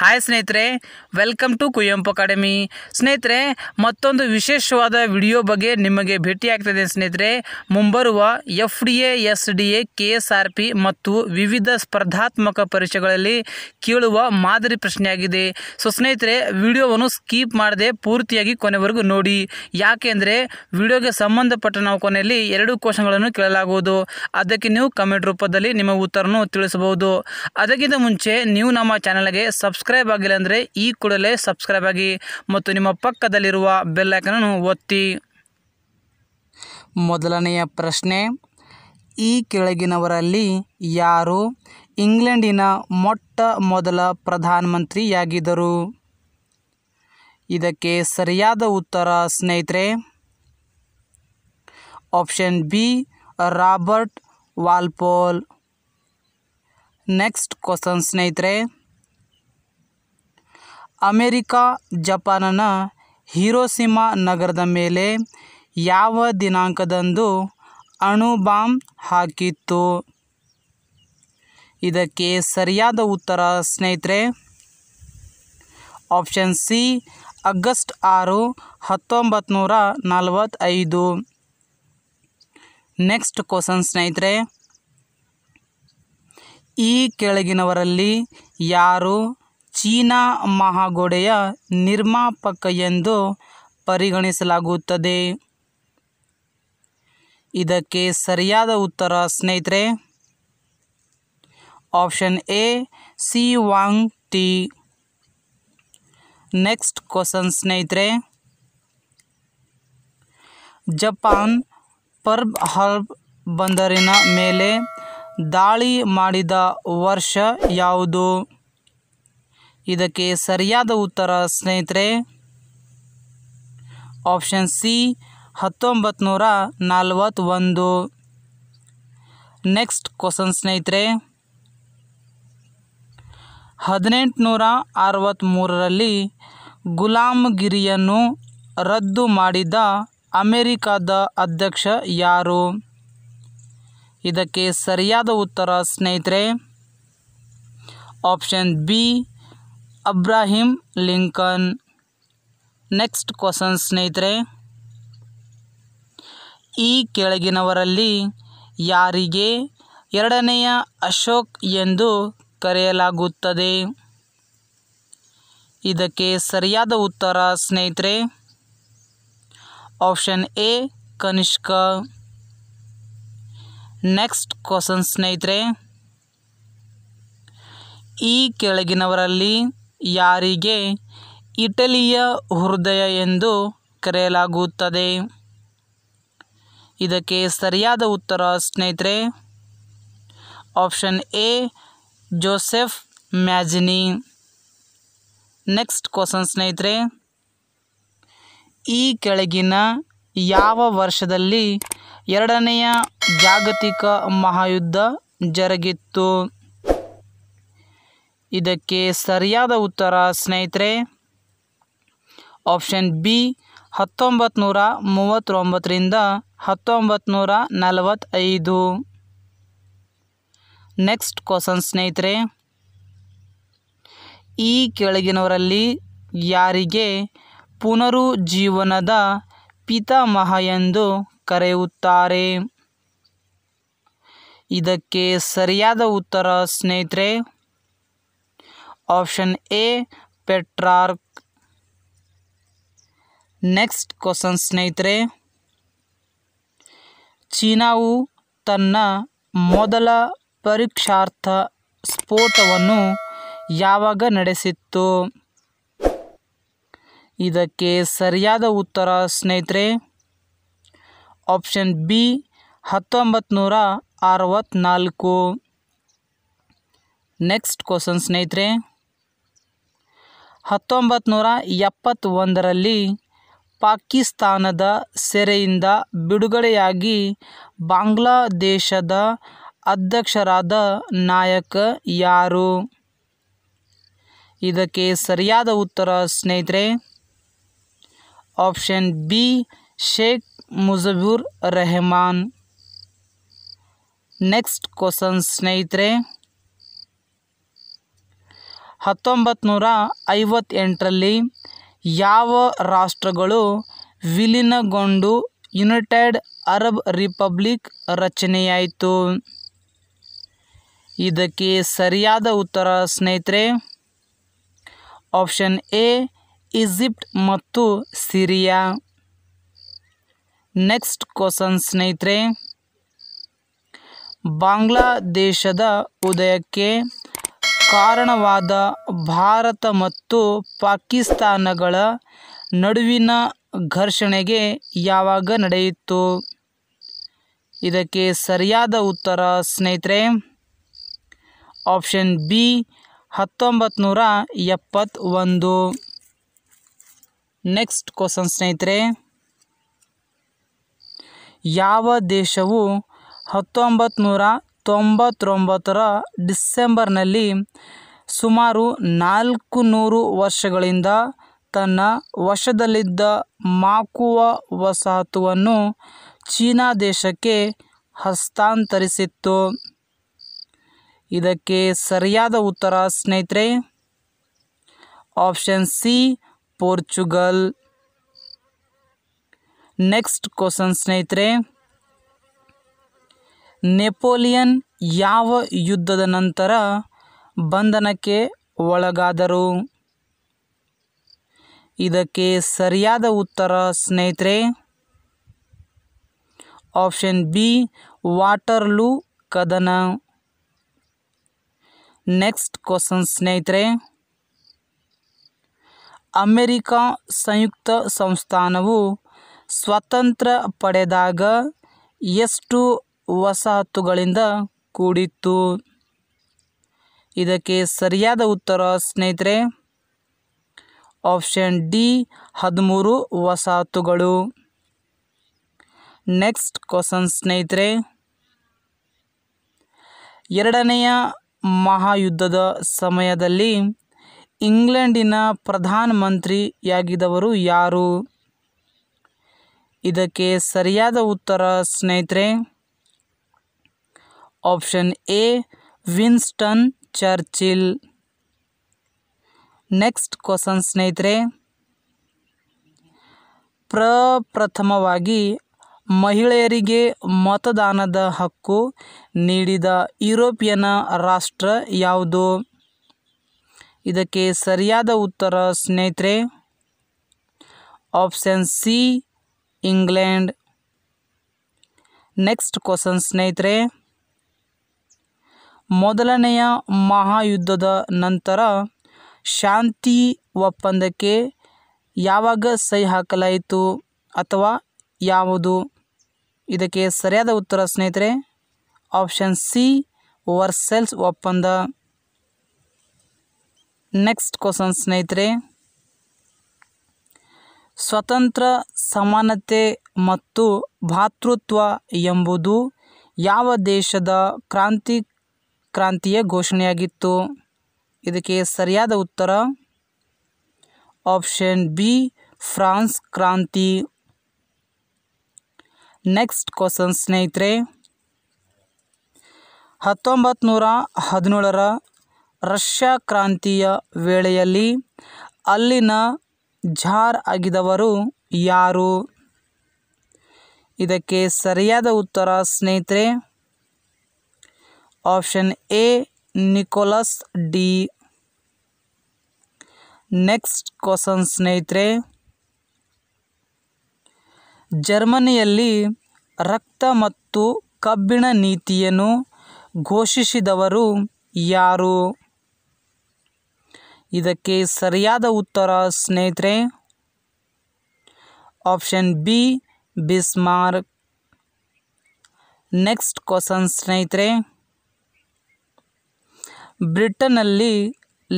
hi ಸ್ನೇಹಿತರೆ welcome to Kuvempu academy ಸ್ನೇಹಿತರೆ ಮತ್ತೊಂದು ವಿಶೇಷವಾದ ವಿಡಿಯೋ ಬಗ್ಗೆ ನಿಮಗೆ ಭೇಟಿಯಾಗ್ತದೆ ಸ್ನೇಹಿತರೆ ಮುಂಬರುವ F D A S D A K S R P ಮತ್ತು ವಿವಿಧ ಸ್ಪರ್ಧಾತ್ಮಕ ಪರೀಕ್ಷೆಗಳಲ್ಲಿ ಕೇಳುವ ಮಾದರಿ ಪ್ರಶ್ನೆಯಾಗಿದೆ ಸೊ ಸ್ನೇಹಿತರೆ ವಿಡಿಯೋವನ್ನು ಸ್ಕೀಪ್ ಮಾಡದೆ ಪೂರ್ತಿಯಾಗಿ ಕೊನೆವರೆಗೂ ನೋಡಿ ಯಾಕೆಂದರೆ ವಿಡಿಯೋಗೆ ಸಂಬಂಧಪಟ್ಟ ನಾವು ಕೊನೆಯಲ್ಲಿ ಎರಡು ಕ್ವಶನ್ಗಳನ್ನು ಕೇಳಲಾಗುವುದು ಅದಕ್ಕೆ ನೀವು ಕಮೆಂಟ್ ರೂಪದಲ್ಲಿ ನಿಮ್ಮ ಉತ್ತರವನ್ನು ತಿಳಿಸಬಹುದು ಅದಕ್ಕಿಂತ ಮುಂಚೆ ನೀವು ನಮ್ಮ ಚಾನಲ್ಗೆ ಸಬ್ಸ್ಕ್ರೈಬ್ ಸಬ್ಸ್ಕ್ರೈಬ್ ಆಗಿಲ್ಲ ಅಂದರೆ ಈ ಕೂಡಲೇ ಸಬ್ಸ್ಕ್ರೈಬ್ ಆಗಿ ಮತ್ತು ನಿಮ್ಮ ಪಕ್ಕದಲ್ಲಿರುವ ಬೆಲ್ಲೈಕನನ್ನು ಒತ್ತಿ ಮೊದಲನೆಯ ಪ್ರಶ್ನೆ ಈ ಕೆಳಗಿನವರಲ್ಲಿ ಯಾರು ಇಂಗ್ಲೆಂಡಿನ ಮೊಟ್ಟ ಮೊದಲ ಪ್ರಧಾನಮಂತ್ರಿಯಾಗಿದ್ದರು ಇದಕ್ಕೆ ಸರಿಯಾದ ಉತ್ತರ ಸ್ನೇಹಿತರೆ option B Robert Walpole next question ಸ್ನೇಹಿತರೆ ಅಮೆರಿಕ ಜಪಾನನ ಹಿರೋಸಿಮಾ ನಗರದ ಮೇಲೆ ಯಾವ ದಿನಾಂಕದಂದು ಅಣು ಬಾಂಬ್ ಹಾಕಿತ್ತು ಇದಕ್ಕೆ ಸರಿಯಾದ ಉತ್ತರ ಸ್ನೇಹಿತರೆ ಆಪ್ಷನ್ ಸಿ ಆಗಸ್ಟ್ ಆರು ಹತ್ತೊಂಬತ್ತು ನೂರ ನಲವತ್ತೈದು ನೆಕ್ಸ್ಟ್ ಕ್ವಶನ್ ಸ್ನೇಹಿತರೆ ಈ ಕೆಳಗಿನವರಲ್ಲಿ ಯಾರು ಚೀನಾ ಮಹಾಗೋಡೆಯ ನಿರ್ಮಾಪಕ ಎಂದು ಪರಿಗಣಿಸಲಾಗುತ್ತದೆ ಇದಕ್ಕೆ ಸರಿಯಾದ ಉತ್ತರ ಸ್ನೇಹಿತರೆ option A C Wang T next question ಸ್ನೇಹಿತರೆ ಜಪಾನ್ ಪರ್ಬ್ ಹರ್ಬ್ ಬಂದರಿನ ಮೇಲೆ ದಾಳಿ ಮಾಡಿದ ವರ್ಷ ಯಾವುದು ಇದಕ್ಕೆ ಸರಿಯಾದ ಉತ್ತರ ಸ್ನೇಹಿತರೆ ಆಪ್ಷನ್ ಸಿ ಹತ್ತೊಂಬತ್ತು ನೂರ ನಲವತ್ತೊಂದು ನೆಕ್ಸ್ಟ್ ಕ್ವಶನ್ ಸ್ನೇಹಿತರೆ ಹದಿನೆಂಟುನೂರ ಅರವತ್ತ್ಮೂರರಲ್ಲಿ ಗುಲಾಮಗಿರಿಯನ್ನು ರದ್ದು ಮಾಡಿದ ಅಮೆರಿಕಾದ ಅಧ್ಯಕ್ಷ ಯಾರು ಇದಕ್ಕೆ ಸರಿಯಾದ ಉತ್ತರ ಸ್ನೇಹಿತರೆ option B Abraham Lincoln next question ಸ್ನೇಹಿತರೆ ಈ ಕೆಳಗಿನವರಲ್ಲಿ ಯಾರಿಗೆ ಎರಡನೆಯ ಅಶೋಕ್ ಎಂದು ಕರೆಯಲಾಗುತ್ತದೆ ಇದಕ್ಕೆ ಸರಿಯಾದ ಉತ್ತರ ಸ್ನೇಹಿತರೆ option A Kanishka next question ಸ್ನೇಹಿತರೆ ಈ ಕೆಳಗಿನವರಲ್ಲಿ ಯಾರಿಗೆ ಇಟಲಿಯ ಹೃದಯ ಎಂದು ಕರೆಯಲಾಗುತ್ತದೆ ಇದಕ್ಕೆ ಸರಿಯಾದ ಉತ್ತರ ಸ್ನೇಹಿತರೆ option A Joseph Mazzini next question ಸ್ನೇಹಿತರೆ ಈ ಕೆಳಗಿನ ಯಾವ ವರ್ಷದಲ್ಲಿ ಎರಡನೆಯ ಜಾಗತಿಕ ಮಹಾಯುದ್ಧ ಜರುಗಿತ್ತು ಇದಕ್ಕೆ ಸರಿಯಾದ ಉತ್ತರ ಸ್ನೇಹಿತರೆ ಆಪ್ಷನ್ ಬಿ ಹತ್ತೊಂಬತ್ತು ನೂರ ಮೂವತ್ತೊಂಬತ್ತರಿಂದ ಹತ್ತೊಂಬತ್ತು ನೂರ ನಲವತ್ತೈದು ನೆಕ್ಸ್ಟ್ ಕ್ವಶನ್ ಸ್ನೇಹಿತರೆ ಈ ಕೆಳಗಿನವರಲ್ಲಿ ಯಾರಿಗೆ ಪುನರುಜ್ಜೀವನದ ಪಿತಾಮಹ ಎಂದು ಕರೆಯುತ್ತಾರೆ ಇದಕ್ಕೆ ಸರಿಯಾದ ಉತ್ತರ ಸ್ನೇಹಿತರೆ option A Petrarch next question ಸ್ನೇಹಿತರೆ ಚೀನಾವು ತನ್ನ ಮೊದಲ ಪರೀಕ್ಷಾರ್ಥ ಸ್ಫೋಟವನ್ನು ಯಾವಾಗ ನಡೆಸಿತ್ತು ಇದಕ್ಕೆ ಸರಿಯಾದ ಉತ್ತರ ಸ್ನೇಹಿತರೆ ಆಪ್ಷನ್ ಬಿ ಹತ್ತೊಂಬತ್ತು ನೂರ ಅರವತ್ತ್ನಾಲ್ಕು ನೆಕ್ಸ್ಟ್ ಕ್ವಶನ್ ಸ್ನೇಹಿತರೆ ಹತ್ತೊಂಬತ್ತು ನೂರ ಎಪ್ಪತ್ತೊಂದರಲ್ಲಿ ಪಾಕಿಸ್ತಾನದ ಸೆರೆಯಿಂದ ಬಿಡುಗಡೆಯಾಗಿ ಬಾಂಗ್ಲಾದೇಶದ ಅಧ್ಯಕ್ಷರಾದ ನಾಯಕ ಯಾರು ಇದಕ್ಕೆ ಸರಿಯಾದ ಉತ್ತರ ಸ್ನೇಹಿತರೆ option B Sheikh Mujibur Rahman next question ಸ್ನೇಹಿತರೆ ಹತ್ತೊಂಬತ್ತು ನೂರ ಐವತ್ತೆಂಟರಲ್ಲಿ ಯಾವ ರಾಷ್ಟ್ರಗಳು ವಿಲೀನಗೊಂಡು ಯುನೈಟೆಡ್ ಅರಬ್ ರಿಪಬ್ಲಿಕ್ ರಚನೆಯಾಯಿತು ಇದಕ್ಕೆ ಸರಿಯಾದ ಉತ್ತರ ಸ್ನೇಹಿತರೆ ಆಪ್ಷನ್ ಎ ಈಜಿಪ್ಟ್ ಮತ್ತು ಸಿರಿಯಾ ನೆಕ್ಸ್ಟ್ ಕ್ವಶನ್ ಸ್ನೇಹಿತರೆ ಬಾಂಗ್ಲಾದೇಶದ ಉದಯಕ್ಕೆ ಕಾರಣವಾದ ಭಾರತ ಮತ್ತು ಪಾಕಿಸ್ತಾನಗಳ ನಡುವಿನ ಘರ್ಷಣೆಗೆ ಯಾವಾಗ ನಡೆಯಿತು ಇದಕ್ಕೆ ಸರಿಯಾದ ಉತ್ತರ ಸ್ನೇಹಿತರೆ ಆಪ್ಷನ್ ಬಿ ಹತ್ತೊಂಬತ್ತು ನೂರ ಎಪ್ಪತ್ತೊಂದು ನೆಕ್ಸ್ಟ್ ಕ್ವಶನ್ ಸ್ನೇಹಿತರೆ ಯಾವ ದೇಶವು ಹತ್ತೊಂಬತ್ತು ನೂರ ತೊಂಬತ್ತೊಂಬತ್ತರ ಡಿಸೆಂಬರ್ನಲ್ಲಿ ಸುಮಾರು ನಾಲ್ಕು ನೂರು ವರ್ಷಗಳಿಂದ ತನ್ನ ವಶದಲ್ಲಿದ್ದ ಮಾಕುವ ವಸಾಹತುವನ್ನು ಚೀನಾ ದೇಶಕ್ಕೆ ಹಸ್ತಾಂತರಿಸಿತ್ತು ಇದಕ್ಕೆ ಸರಿಯಾದ ಉತ್ತರ ಸ್ನೇಹಿತರೆ option C Portugal next question ಸ್ನೇಹಿತರೆ ನೆಪೋಲಿಯನ್ ಯಾವ ಯುದ್ಧದ ನಂತರ ಬಂಧನಕ್ಕೆ ಒಳಗಾದರು ಇದಕ್ಕೆ ಸರಿಯಾದ ಉತ್ತರ ಸ್ನೇಹಿತರೆ ಆಪ್ಷನ್ ಬಿ ವಾಟರ್ಲೂ ಕದನ ನೆಕ್ಸ್ಟ್ ಕ್ವಶನ್ ಸ್ನೇಹಿತರೆ ಅಮೆರಿಕಾ ಸಂಯುಕ್ತ ಸಂಸ್ಥಾನವು ಸ್ವಾತಂತ್ರ್ಯ ಪಡೆದಾಗ ಎಷ್ಟು ವಸಾಹತುಗಳಿಂದ ಕೂಡಿತ್ತು ಇದಕ್ಕೆ ಸರಿಯಾದ ಉತ್ತರ ಸ್ನೇಹಿತರೆ ಆಪ್ಷನ್ ಡಿ ಹದಿಮೂರು ವಸಾಹತುಗಳು ನೆಕ್ಸ್ಟ್ ಕ್ವಶನ್ ಸ್ನೇಹಿತರೆ ಎರಡನೆಯ ಮಹಾಯುದ್ಧದ ಸಮಯದಲ್ಲಿ ಇಂಗ್ಲೆಂಡಿನ ಪ್ರಧಾನಮಂತ್ರಿಯಾಗಿದ್ದವರು ಯಾರು ಇದಕ್ಕೆ ಸರಿಯಾದ ಉತ್ತರ ಸ್ನೇಹಿತರೆ option A Winston Churchill next question ಸ್ನೇಹಿತರೆ ಪ್ರಪ್ರಥಮವಾಗಿ ಮಹಿಳೆಯರಿಗೆ ಮತದಾನದ ಹಕ್ಕು ನೀಡಿದ ಯುರೋಪಿಯನ್ ರಾಷ್ಟ್ರ ಯಾವುದು ಇದಕ್ಕೆ ಸರಿಯಾದ ಉತ್ತರ ಸ್ನೇಹಿತರೆ option C England next question ಸ್ನೇಹಿತರೆ ಮೊದಲನೆಯ ಮಹಾಯುದ್ಧದ ನಂತರ ಶಾಂತಿ ಒಪ್ಪಂದಕ್ಕೆ ಯಾವಾಗ ಸಹಿ ಹಾಕಲಾಯಿತು ಅಥವಾ ಯಾವುದು ಇದಕ್ಕೆ ಸರಿಯಾದ ಉತ್ತರ ಸ್ನೇಹಿತರೆ ಆಪ್ಷನ್ ಸಿ ವರ್ಸೆಲ್ಸ್ ಒಪ್ಪಂದ ನೆಕ್ಸ್ಟ್ ಕ್ವಶನ್ ಸ್ನೇಹಿತರೆ ಸ್ವತಂತ್ರ ಸಮಾನತೆ ಮತ್ತು ಭಾತೃತ್ವ ಎಂಬುದು ಯಾವ ದೇಶದ ಕ್ರಾಂತಿ ಕ್ರಾಂತಿಯ ಘೋಷಣೆಯಾಗಿತ್ತು ಇದಕ್ಕೆ ಸರಿಯಾದ ಉತ್ತರ ಆಪ್ಷನ್ ಬಿ ಫ್ರಾನ್ಸ್ ಕ್ರಾಂತಿ ನೆಕ್ಸ್ಟ್ ಕ್ವಶನ್ ಸ್ನೇಹಿತರೆ ಹತ್ತೊಂಬತ್ತು ನೂರ ಹದಿನೇಳರ ರಷ್ಯಾ ಕ್ರಾಂತಿಯ ವೇಳೆಯಲ್ಲಿ ಅಲ್ಲಿನ ಜಾರ್ ಆಗಿದವರು ಯಾರು ಇದಕ್ಕೆ ಸರಿಯಾದ ಉತ್ತರ ಸ್ನೇಹಿತರೆ option A Nicholas D next question ಸ್ನೇಹಿತರೆ ಜರ್ಮನಿಯಲ್ಲಿ ರಕ್ತ ಮತ್ತು ಕಬ್ಬಿಣ ನೀತಿಯನ್ನು ಘೋಷಿಸಿದವರು ಯಾರು ಇದಕ್ಕೆ ಸರಿಯಾದ ಉತ್ತರ ಸ್ನೇಹಿತರೆ option B Bismarck next question ಸ್ನೇಹಿತರೆ ಬ್ರಿಟನ್ನಲ್ಲಿ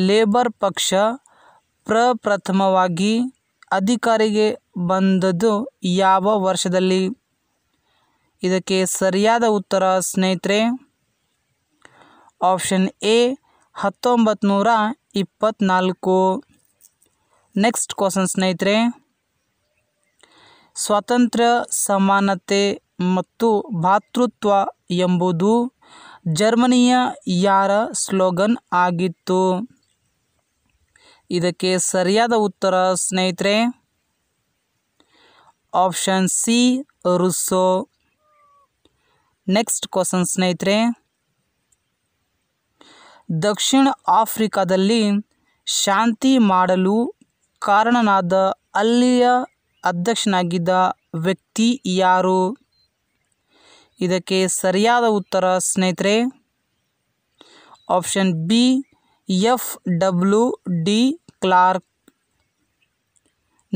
ಲೇಬರ್ ಪಕ್ಷ ಪ್ರಪ್ರಥಮವಾಗಿ ಅಧಿಕಾರಿಗೆ ಬಂದದ್ದು ಯಾವ ವರ್ಷದಲ್ಲಿ ಇದಕ್ಕೆ ಸರಿಯಾದ ಉತ್ತರ ಸ್ನೇಹಿತರೆ ಆಪ್ಷನ್ ಎ ಹತ್ತೊಂಬತ್ತು ನೂರ ಇಪ್ಪತ್ತ್ನಾಲ್ಕು ನೆಕ್ಸ್ಟ್ ಕ್ವಶನ್ ಸ್ನೇಹಿತರೆ ಸ್ವಾತಂತ್ರ್ಯ ಸಮಾನತೆ ಮತ್ತು ಭಾತೃತ್ವ ಎಂಬುದು ಜರ್ಮನಿಯ ಯಾರ ಸ್ಲೋಗನ್ ಆಗಿತ್ತು ಇದಕ್ಕೆ ಸರಿಯಾದ ಉತ್ತರ ಸ್ನೇಹಿತರೆ option C Rousseau next question ಸ್ನೇಹಿತರೆ ದಕ್ಷಿಣ ಆಫ್ರಿಕಾದಲ್ಲಿ ಶಾಂತಿ ಮಾಡಲು ಕಾರಣನಾದ ಅಲ್ಲಿಯ ಅಧ್ಯಕ್ಷನಾಗಿದ್ದ ವ್ಯಕ್ತಿ ಯಾರು ಇದಕ್ಕೆ ಸರಿಯಾದ ಉತ್ತರ ಸ್ನೇಹಿತರೆ option B F W de Klerk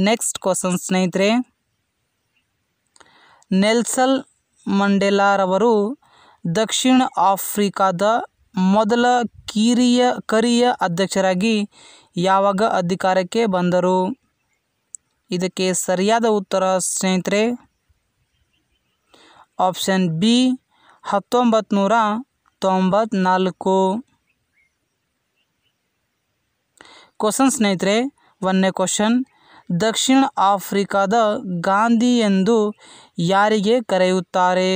next question ಸ್ನೇಹಿತರೆ ನೆಲ್ಸಲ್ ಮಂಡೆಲಾರವರು ದಕ್ಷಿಣ ಆಫ್ರಿಕಾದ ಮೊದಲ ಕಿರಿಯ ಕರಿಯ ಅಧ್ಯಕ್ಷರಾಗಿ ಯಾವಾಗ ಅಧಿಕಾರಕ್ಕೆ ಬಂದರು ಇದಕ್ಕೆ ಸರಿಯಾದ ಉತ್ತರ ಸ್ನೇಹಿತರೆ ಆಪ್ಷನ್ ಬಿ ಹತ್ತೊಂಬತ್ತು ನೂರ ತೊಂಬತ್ನಾಲ್ಕು ಕ್ವಶನ್ ಸ್ನೇಹಿತರೆ ಒಂದನೇ ಕ್ವಶನ್ ದಕ್ಷಿಣ ಆಫ್ರಿಕಾದ ಗಾಂಧಿ ಎಂದು ಯಾರಿಗೆ ಕರೆಯುತ್ತಾರೆ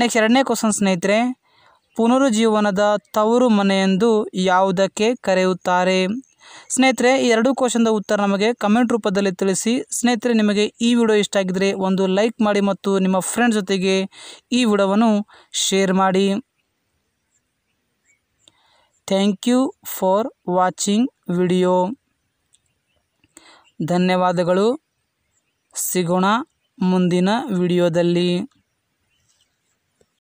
ನೆಕ್ಸ್ಟ್ ಎರಡನೇ ಕ್ವಶನ್ ಸ್ನೇಹಿತರೆ ಪುನರುಜ್ಜೀವನದ ತವರು ಮನೆಯೆಂದು ಯಾವುದಕ್ಕೆ ಕರೆಯುತ್ತಾರೆ ಸ್ನೇಹಿತರೆ ಎರಡು ಎರಡೂ ಕ್ವಶನ್ದ ಉತ್ತರ ನಮಗೆ ಕಮೆಂಟ್ ರೂಪದಲ್ಲಿ ತಿಳಿಸಿ ಸ್ನೇಹಿತರೆ ನಿಮಗೆ ಈ ವಿಡಿಯೋ ಇಷ್ಟ ಆಗಿದ್ದರೆ ಒಂದು ಲೈಕ್ ಮಾಡಿ ಮತ್ತು ನಿಮ್ಮ ಫ್ರೆಂಡ್ ಜೊತೆಗೆ ಈ ವಿಡಿಯೋವನ್ನು ಶೇರ್ ಮಾಡಿ thank you for watching video ಧನ್ಯವಾದಗಳು ಸಿಗೋಣ ಮುಂದಿನ ವಿಡಿಯೋದಲ್ಲಿ